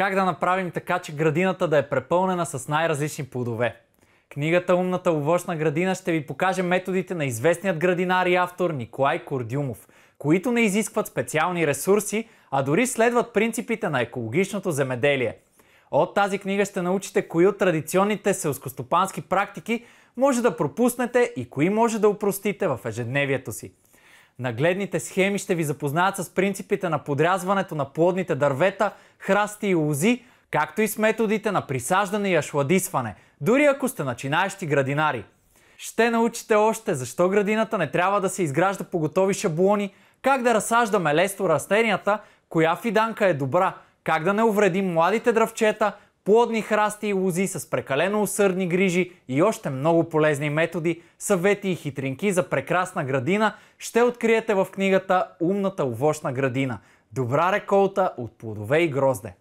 Как да направим така, че градината да е препълнена с най-различни плодове? Книгата Умната овощна градина ще ви покаже методите на известният градинар и автор Николай Кордюмов, които не изискват специални ресурси, а дори следват принципите на екологичното земеделие. От тази книга ще научите кои от традиционните селскостопански практики може да пропуснете и кои може да упростите в ежедневието си. Нагледните схеми ще ви запознаят с принципите на подрязването на плодните дървета, храсти и лози, както и с методите на присаждане и ашладисване, дори ако сте начинаещи градинари. Ще научите още защо градината не трябва да се изгражда по готови шаблони, как да разсаждаме лесто растенията, коя фиданка е добра, как да не увредим младите дравчета, Плодни храсти и лузи с прекалено усърдни грижи и още много полезни методи, съвети и хитринки за прекрасна градина ще откриете в книгата Умната овощна градина. Добра реколта от плодове и грозде!